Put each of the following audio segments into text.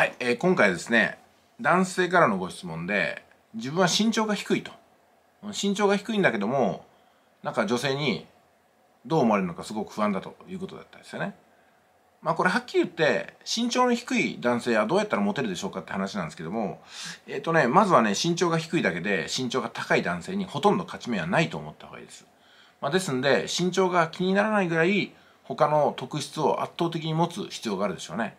はい、えー、今回ですね男性からのご質問で自分は身長が低いと身長が低いんだけどもなんか女性にどう思われるのかすごく不安だということだったんですよねまあこれはっきり言って身長の低い男性はどうやったらモテるでしょうかって話なんですけどもえっ、ー、とねまずはね身長が低いだけで身長が高い男性にほとんど勝ち目はないと思った方がいいです、まあ、ですんで身長が気にならないぐらい他の特質を圧倒的に持つ必要があるでしょうね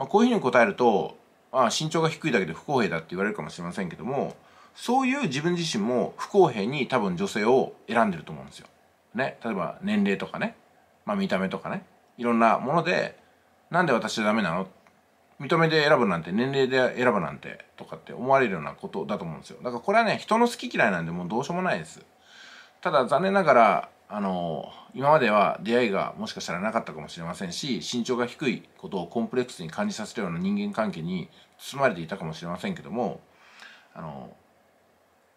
まあ、こういうふうに答えると、まあ、身長が低いだけで不公平だって言われるかもしれませんけどもそういう自分自身も不公平に多分女性を選んでると思うんですよ。ね、例えば年齢とかね、まあ、見た目とかねいろんなものでなんで私はダメなの認めで選ぶなんて年齢で選ぶなんてとかって思われるようなことだと思うんですよだからこれはね人の好き嫌いなんでもうどうしようもないですただ残念ながらあの今までは出会いがもしかしたらなかったかもしれませんし身長が低いことをコンプレックスに感じさせるような人間関係に包まれていたかもしれませんけどもあの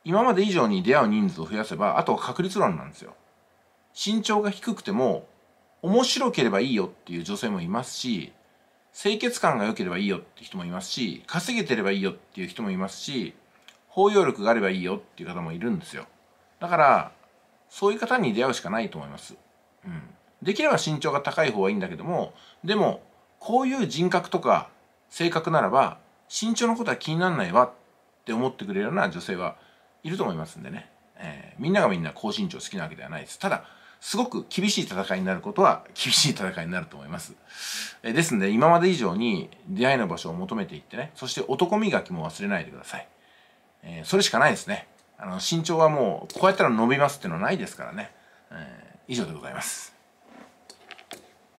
今まで以上に出会う人数を増やせばあとは確率論なんですよ。身長が低くても面白ければいいよっていう女性もいますし清潔感が良ければいいよって人もいますし稼げてればいいよっていう人もいますし包容力があればいいよっていう方もいるんですよ。だからそういう方に出会うしかないと思います。うん、できれば身長が高い方がいいんだけどもでもこういう人格とか性格ならば身長のことは気にならないわって思ってくれるような女性はいると思いますんでね、えー、みんながみんな高身長好きなわけではないです。ただすごく厳しい戦いになることは厳しい戦いになると思います。えですので今まで以上に出会いの場所を求めていってねそして男磨きも忘れないでください。えー、それしかないですね。あの身長はもうこうやったら伸びますっていうのはないですからね、えー、以上でございます。